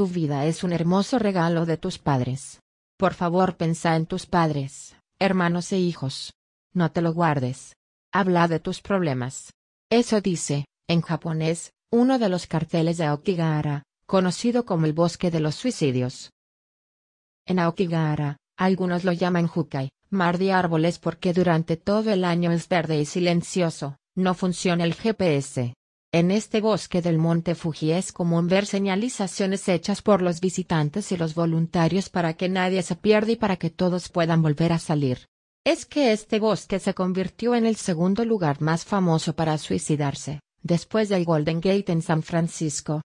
Tu vida es un hermoso regalo de tus padres. Por favor, pensa en tus padres, hermanos e hijos. No te lo guardes. Habla de tus problemas. Eso dice, en japonés, uno de los carteles de Aokigahara, conocido como el bosque de los suicidios. En Aokigahara, algunos lo llaman hukai, mar de árboles porque durante todo el año es verde y silencioso, no funciona el GPS. En este bosque del monte Fuji es común ver señalizaciones hechas por los visitantes y los voluntarios para que nadie se pierda y para que todos puedan volver a salir. Es que este bosque se convirtió en el segundo lugar más famoso para suicidarse, después del Golden Gate en San Francisco.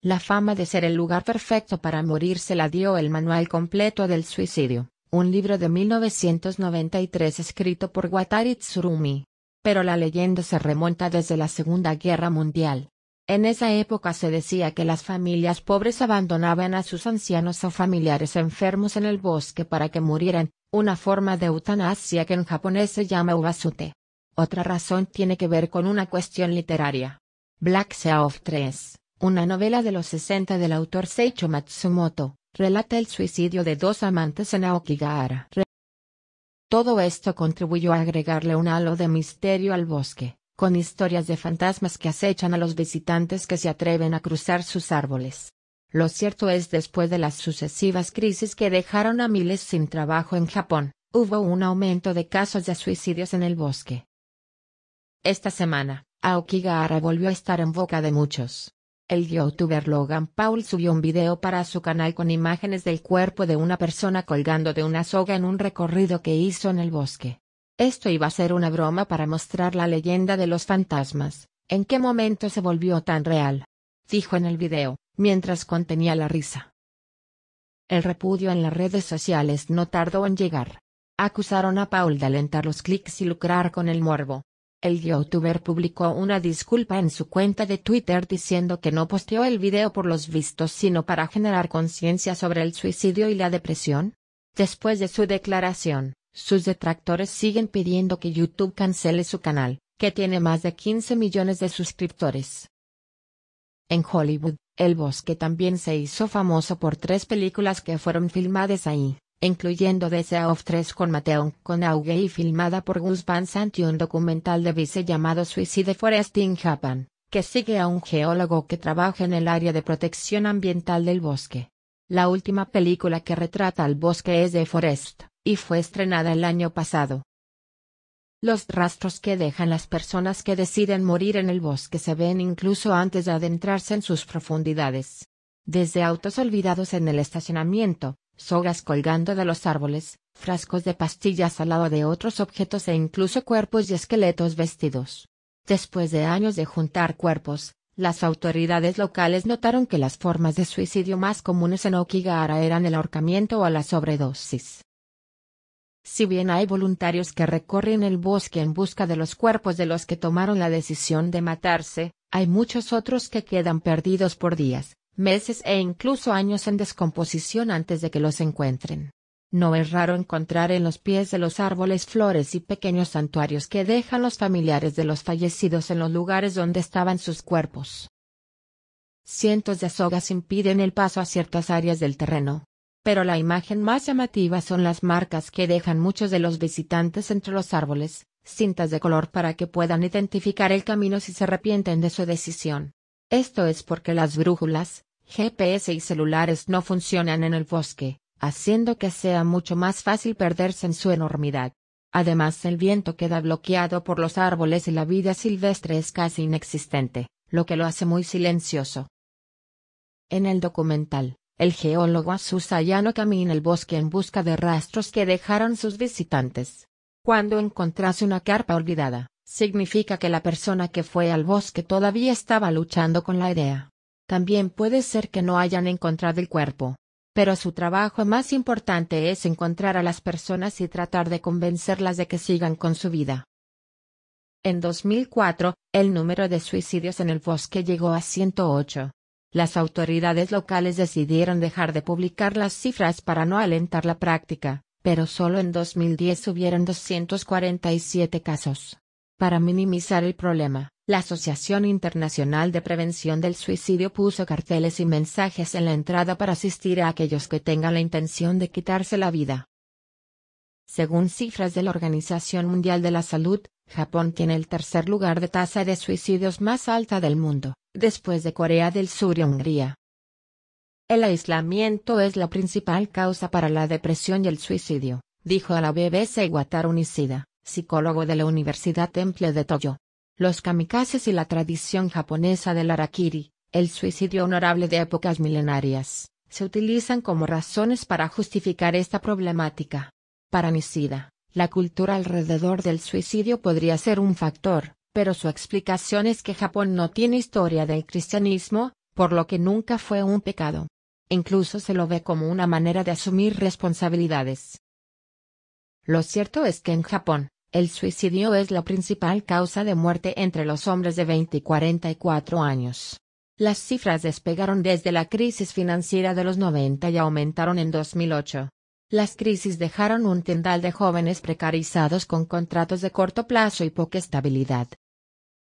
La fama de ser el lugar perfecto para morir se la dio el Manual Completo del Suicidio, un libro de 1993 escrito por Watari Tsurumi pero la leyenda se remonta desde la Segunda Guerra Mundial. En esa época se decía que las familias pobres abandonaban a sus ancianos o familiares enfermos en el bosque para que murieran, una forma de eutanasia que en japonés se llama ubasute. Otra razón tiene que ver con una cuestión literaria. Black of 3, una novela de los 60 del autor Seicho Matsumoto, relata el suicidio de dos amantes en Aokigahara. Todo esto contribuyó a agregarle un halo de misterio al bosque, con historias de fantasmas que acechan a los visitantes que se atreven a cruzar sus árboles. Lo cierto es después de las sucesivas crisis que dejaron a miles sin trabajo en Japón, hubo un aumento de casos de suicidios en el bosque. Esta semana, Aokigahara volvió a estar en boca de muchos. El youtuber Logan Paul subió un video para su canal con imágenes del cuerpo de una persona colgando de una soga en un recorrido que hizo en el bosque. Esto iba a ser una broma para mostrar la leyenda de los fantasmas, en qué momento se volvió tan real. Dijo en el video, mientras contenía la risa. El repudio en las redes sociales no tardó en llegar. Acusaron a Paul de alentar los clics y lucrar con el morbo, el youtuber publicó una disculpa en su cuenta de Twitter diciendo que no posteó el video por los vistos sino para generar conciencia sobre el suicidio y la depresión. Después de su declaración, sus detractores siguen pidiendo que YouTube cancele su canal, que tiene más de 15 millones de suscriptores. En Hollywood, El Bosque también se hizo famoso por tres películas que fueron filmadas ahí incluyendo The of Tres con Mateo Conauge y filmada por Gus Van Sant y un documental de Vice llamado Suicide Forest in Japan, que sigue a un geólogo que trabaja en el área de protección ambiental del bosque. La última película que retrata al bosque es The Forest, y fue estrenada el año pasado. Los rastros que dejan las personas que deciden morir en el bosque se ven incluso antes de adentrarse en sus profundidades. Desde autos olvidados en el estacionamiento, sogas colgando de los árboles, frascos de pastillas al lado de otros objetos e incluso cuerpos y esqueletos vestidos. Después de años de juntar cuerpos, las autoridades locales notaron que las formas de suicidio más comunes en Okigara eran el ahorcamiento o la sobredosis. Si bien hay voluntarios que recorren el bosque en busca de los cuerpos de los que tomaron la decisión de matarse, hay muchos otros que quedan perdidos por días, meses e incluso años en descomposición antes de que los encuentren. No es raro encontrar en los pies de los árboles flores y pequeños santuarios que dejan los familiares de los fallecidos en los lugares donde estaban sus cuerpos. Cientos de sogas impiden el paso a ciertas áreas del terreno, pero la imagen más llamativa son las marcas que dejan muchos de los visitantes entre los árboles, cintas de color para que puedan identificar el camino si se arrepienten de su decisión. Esto es porque las brújulas, GPS y celulares no funcionan en el bosque, haciendo que sea mucho más fácil perderse en su enormidad. Además el viento queda bloqueado por los árboles y la vida silvestre es casi inexistente, lo que lo hace muy silencioso. En el documental, el geólogo no camina el bosque en busca de rastros que dejaron sus visitantes. Cuando encontrase una carpa olvidada, significa que la persona que fue al bosque todavía estaba luchando con la idea también puede ser que no hayan encontrado el cuerpo. Pero su trabajo más importante es encontrar a las personas y tratar de convencerlas de que sigan con su vida. En 2004, el número de suicidios en el bosque llegó a 108. Las autoridades locales decidieron dejar de publicar las cifras para no alentar la práctica, pero solo en 2010 hubieron 247 casos. Para minimizar el problema, la Asociación Internacional de Prevención del Suicidio puso carteles y mensajes en la entrada para asistir a aquellos que tengan la intención de quitarse la vida. Según cifras de la Organización Mundial de la Salud, Japón tiene el tercer lugar de tasa de suicidios más alta del mundo, después de Corea del Sur y Hungría. El aislamiento es la principal causa para la depresión y el suicidio, dijo a la BBC Wataru Nishida, psicólogo de la Universidad Temple de Toyo los kamikazes y la tradición japonesa del arakiri, el suicidio honorable de épocas milenarias, se utilizan como razones para justificar esta problemática. Para Nisida, la cultura alrededor del suicidio podría ser un factor, pero su explicación es que Japón no tiene historia del cristianismo, por lo que nunca fue un pecado. Incluso se lo ve como una manera de asumir responsabilidades. Lo cierto es que en Japón, el suicidio es la principal causa de muerte entre los hombres de 20 y 44 años. Las cifras despegaron desde la crisis financiera de los 90 y aumentaron en 2008. Las crisis dejaron un tendal de jóvenes precarizados con contratos de corto plazo y poca estabilidad.